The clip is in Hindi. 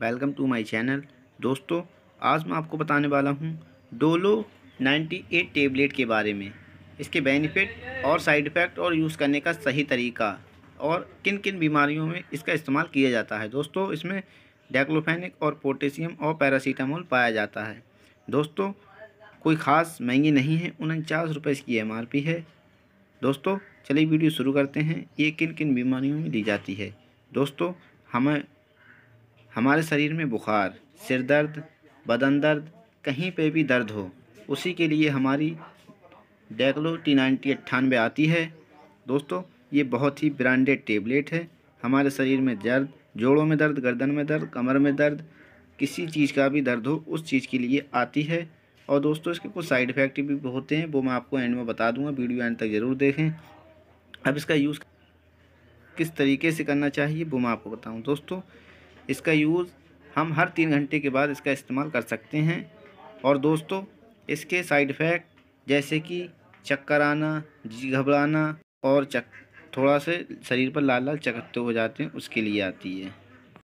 वेलकम टू माय चैनल दोस्तों आज मैं आपको बताने वाला हूं डोलो 98 टेबलेट के बारे में इसके बेनिफिट और साइड इफ़ेक्ट और यूज़ करने का सही तरीका और किन किन बीमारियों में इसका इस्तेमाल किया जाता है दोस्तों इसमें डेक्लोफेनिक और पोटेशियम और पैरासीटामोल पाया जाता है दोस्तों कोई ख़ास महंगी नहीं है उनचास रुपये इसकी एम है दोस्तों चलिए वीडियो शुरू करते हैं ये किन किन बीमारियों में ली जाती है दोस्तों हमें हमारे शरीर में बुखार सिर दर्द बदन दर्द कहीं पे भी दर्द हो उसी के लिए हमारी डेकलो टी नाइन्टी अट्ठानवे आती है दोस्तों ये बहुत ही ब्रांडेड टेबलेट है हमारे शरीर में दर्द जोड़ों में दर्द गर्दन में दर्द कमर में दर्द किसी चीज़ का भी दर्द हो उस चीज़ के लिए आती है और दोस्तों इसके कुछ साइड इफ़ेक्ट भी होते हैं वो मैं आपको एंड में बता दूंगा वीडियो एंड तक ज़रूर देखें अब इसका यूज़ किस तरीके से करना चाहिए वो मैं आपको बताऊं दोस्तों इसका यूज़ हम हर तीन घंटे के बाद इसका इस्तेमाल कर सकते हैं और दोस्तों इसके साइड इफ़ेक्ट जैसे कि चक्कर आना जी घबराना और चक थोड़ा से शरीर पर लाल लाल चकत्ते हो जाते हैं उसके लिए आती है